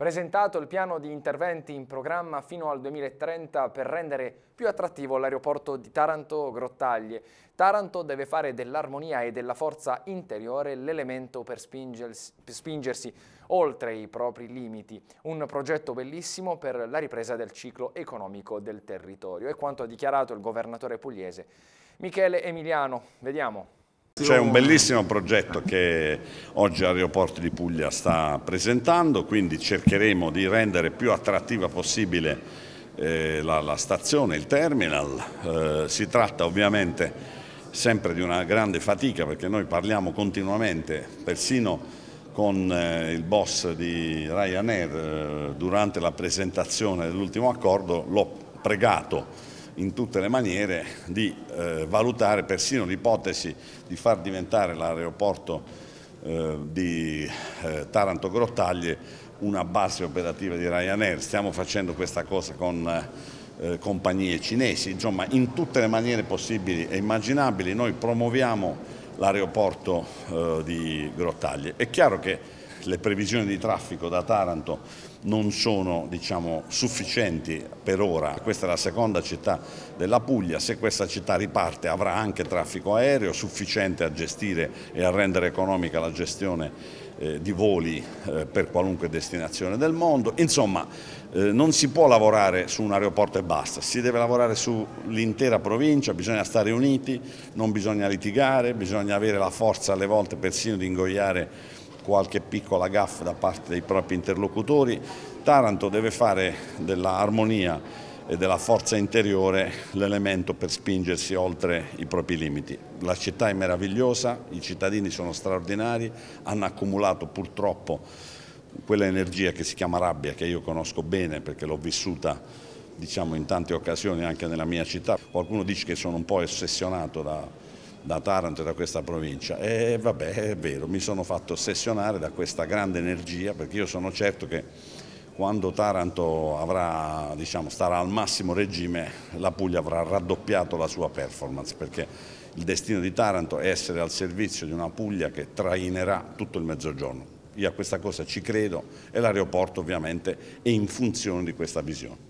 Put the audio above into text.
presentato il piano di interventi in programma fino al 2030 per rendere più attrattivo l'aeroporto di Taranto-Grottaglie. Taranto deve fare dell'armonia e della forza interiore l'elemento per spingersi oltre i propri limiti. Un progetto bellissimo per la ripresa del ciclo economico del territorio. È quanto ha dichiarato il governatore pugliese Michele Emiliano. Vediamo. C'è un bellissimo progetto che oggi Aeroporti di Puglia sta presentando, quindi cercheremo di rendere più attrattiva possibile eh, la, la, stazione, il terminal. Eh, si tratta ovviamente sempre di una grande fatica perché noi parliamo continuamente, persino con eh, il boss di Ryanair eh, durante la presentazione dell'ultimo accordo, l'ho pregato in tutte le maniere di eh, valutare persino l'ipotesi di far diventare l'aeroporto eh, di eh, Taranto Grottaglie una base operativa di Ryanair, stiamo facendo questa cosa con eh, compagnie cinesi, insomma in tutte le maniere possibili e immaginabili noi promuoviamo l'aeroporto eh, di Grottaglie. È chiaro che le previsioni di traffico da Taranto non sono diciamo, sufficienti per ora. Questa è la seconda città della Puglia, se questa città riparte avrà anche traffico aereo sufficiente a gestire e a rendere economica la gestione eh, di voli eh, per qualunque destinazione del mondo. Insomma, eh, non si può lavorare su un aeroporto e basta, si deve lavorare sull'intera provincia, bisogna stare uniti, non bisogna litigare, bisogna avere la forza alle volte persino di ingoiare qualche piccola gaffa da parte dei propri interlocutori, Taranto deve fare dell'armonia e della forza interiore l'elemento per spingersi oltre i propri limiti. La città è meravigliosa, i cittadini sono straordinari, hanno accumulato purtroppo quell'energia che si chiama rabbia, che io conosco bene perché l'ho vissuta diciamo, in tante occasioni anche nella mia città. Qualcuno dice che sono un po' ossessionato da da Taranto e da questa provincia e vabbè è vero, mi sono fatto ossessionare da questa grande energia perché io sono certo che quando Taranto avrà, diciamo, starà al massimo regime la Puglia avrà raddoppiato la sua performance perché il destino di Taranto è essere al servizio di una Puglia che trainerà tutto il mezzogiorno. Io a questa cosa ci credo e l'aeroporto ovviamente è in funzione di questa visione.